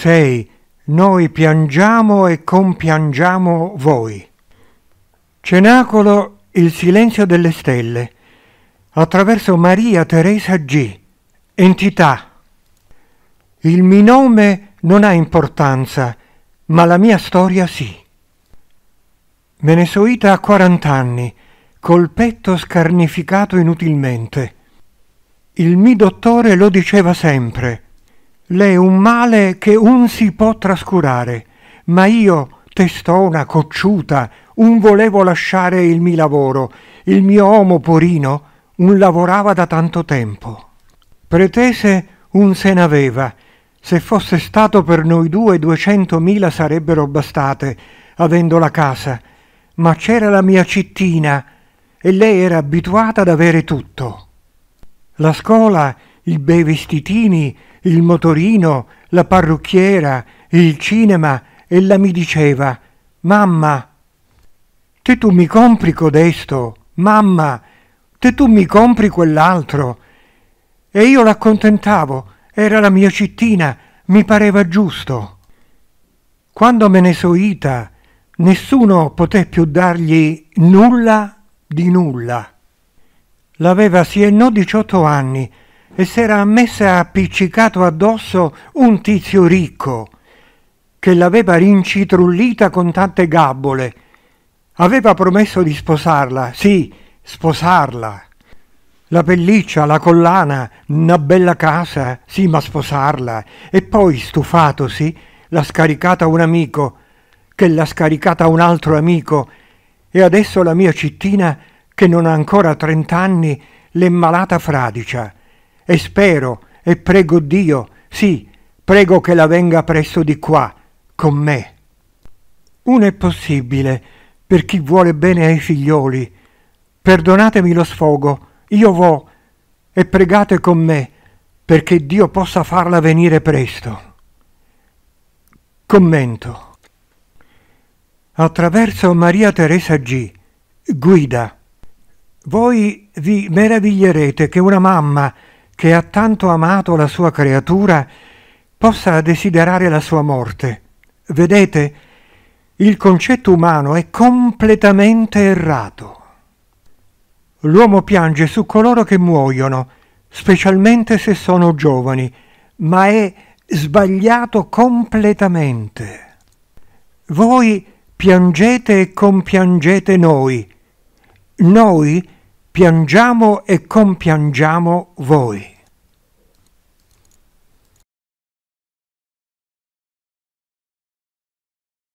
6. Noi piangiamo e compiangiamo voi. Cenacolo il silenzio delle stelle attraverso Maria Teresa G. Entità. Il mio nome non ha importanza, ma la mia storia sì. Me ne ita a 40 anni, col petto scarnificato inutilmente. Il mio dottore lo diceva sempre – L'è un male che un si può trascurare, ma io, testona, cocciuta, un volevo lasciare il mio lavoro, il mio uomo porino, un lavorava da tanto tempo. Pretese un se n'aveva, se fosse stato per noi due duecentomila sarebbero bastate, avendo la casa, ma c'era la mia cittina e lei era abituata ad avere tutto. La scuola i bei vestitini, il motorino, la parrucchiera, il cinema, ella mi diceva «Mamma, te tu mi compri codesto, mamma, te tu mi compri quell'altro». E io l'accontentavo, era la mia cittina, mi pareva giusto. Quando me ne ita, nessuno poté più dargli nulla di nulla. L'aveva sì e no 18 anni, e s'era messa appiccicato addosso un tizio ricco che l'aveva rincitrullita con tante gabbole. Aveva promesso di sposarla, sì, sposarla. La pelliccia, la collana, una bella casa, sì, ma sposarla. E poi, stufatosi, l'ha scaricata un amico, che l'ha scaricata un altro amico. E adesso la mia cittina, che non ha ancora trent'anni, l'è malata fradicia e spero e prego Dio, sì, prego che la venga presto di qua, con me. Uno è possibile per chi vuole bene ai figlioli. Perdonatemi lo sfogo, io vo e pregate con me perché Dio possa farla venire presto. Commento. Attraverso Maria Teresa G. Guida. Voi vi meraviglierete che una mamma che ha tanto amato la sua creatura possa desiderare la sua morte. Vedete, il concetto umano è completamente errato. L'uomo piange su coloro che muoiono, specialmente se sono giovani, ma è sbagliato completamente. Voi piangete e compiangete noi. Noi piangiamo e compiangiamo voi.